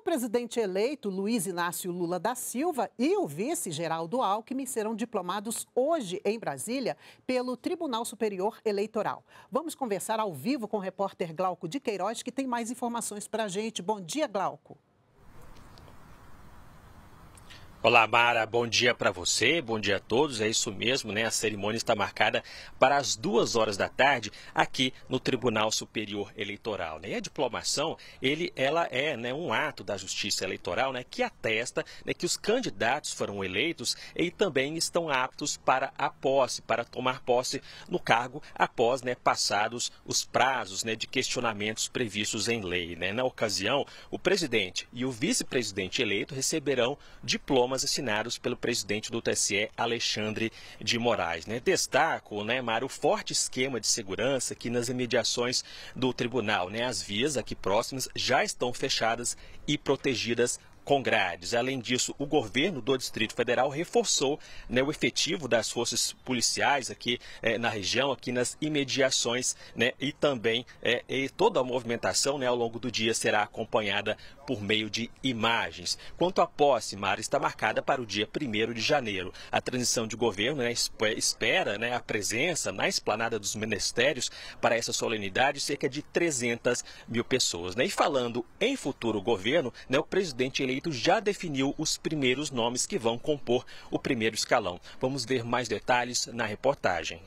O presidente eleito, Luiz Inácio Lula da Silva, e o vice Geraldo Alckmin serão diplomados hoje em Brasília pelo Tribunal Superior Eleitoral. Vamos conversar ao vivo com o repórter Glauco de Queiroz, que tem mais informações para a gente. Bom dia, Glauco. Olá, Mara. Bom dia para você, bom dia a todos. É isso mesmo, né? A cerimônia está marcada para as duas horas da tarde aqui no Tribunal Superior Eleitoral. Né? E a diplomação, ele, ela é né, um ato da justiça eleitoral né, que atesta né, que os candidatos foram eleitos e também estão aptos para a posse, para tomar posse no cargo após né, passados os prazos né, de questionamentos previstos em lei. Né? Na ocasião, o presidente e o vice-presidente eleito receberão diploma Palmas, assinados pelo presidente do TSE, Alexandre de Moraes. Né? Destaco, né, Mário, o forte esquema de segurança aqui nas imediações do tribunal, né, as vias aqui próximas já estão fechadas e protegidas com grades. Além disso, o governo do Distrito Federal reforçou né, o efetivo das forças policiais aqui eh, na região, aqui nas imediações, né, e também eh, e toda a movimentação né, ao longo do dia será acompanhada por meio de imagens. Quanto à posse, Mara, está marcada para o dia 1 de janeiro. A transição de governo né, espera né, a presença na esplanada dos ministérios para essa solenidade cerca de 300 mil pessoas. Né? E falando em futuro governo, né, o presidente eleito já definiu os primeiros nomes que vão compor o primeiro escalão. Vamos ver mais detalhes na reportagem.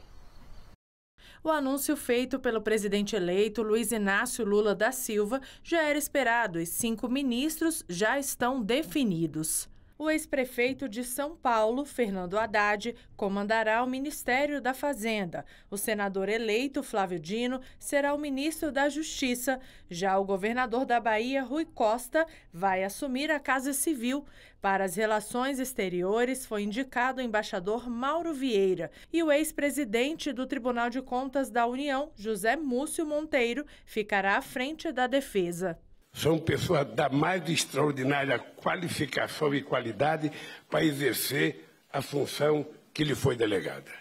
O anúncio feito pelo presidente eleito Luiz Inácio Lula da Silva já era esperado e cinco ministros já estão definidos. O ex-prefeito de São Paulo, Fernando Haddad, comandará o Ministério da Fazenda. O senador eleito, Flávio Dino, será o ministro da Justiça. Já o governador da Bahia, Rui Costa, vai assumir a Casa Civil. Para as relações exteriores, foi indicado o embaixador Mauro Vieira. E o ex-presidente do Tribunal de Contas da União, José Múcio Monteiro, ficará à frente da defesa. São pessoas da mais extraordinária qualificação e qualidade para exercer a função que lhe foi delegada.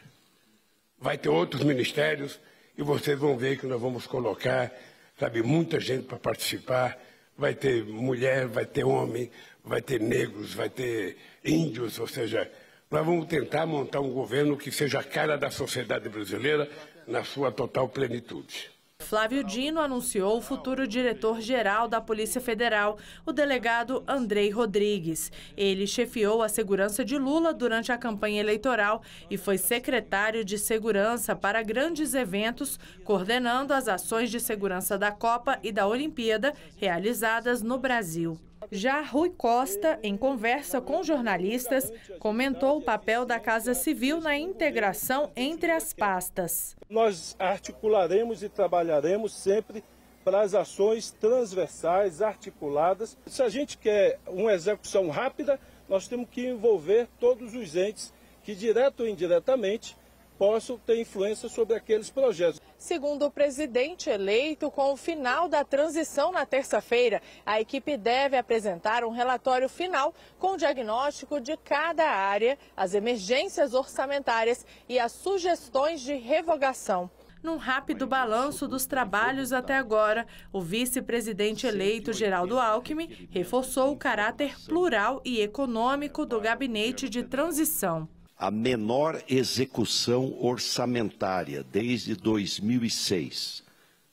Vai ter outros ministérios e vocês vão ver que nós vamos colocar, sabe, muita gente para participar. Vai ter mulher, vai ter homem, vai ter negros, vai ter índios, ou seja, nós vamos tentar montar um governo que seja a cara da sociedade brasileira na sua total plenitude. Flávio Dino anunciou o futuro diretor-geral da Polícia Federal, o delegado Andrei Rodrigues. Ele chefiou a segurança de Lula durante a campanha eleitoral e foi secretário de segurança para grandes eventos, coordenando as ações de segurança da Copa e da Olimpíada realizadas no Brasil. Já Rui Costa, em conversa com jornalistas, comentou o papel da Casa Civil na integração entre as pastas. Nós articularemos e trabalharemos sempre para as ações transversais, articuladas. Se a gente quer uma execução rápida, nós temos que envolver todos os entes que, direto ou indiretamente, possam ter influência sobre aqueles projetos. Segundo o presidente eleito, com o final da transição na terça-feira, a equipe deve apresentar um relatório final com o diagnóstico de cada área, as emergências orçamentárias e as sugestões de revogação. Num rápido balanço dos trabalhos até agora, o vice-presidente eleito Geraldo Alckmin reforçou o caráter plural e econômico do gabinete de transição a menor execução orçamentária desde 2006.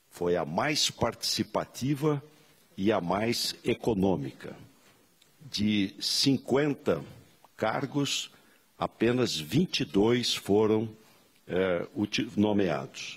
Foi a mais participativa e a mais econômica. De 50 cargos, apenas 22 foram é, nomeados.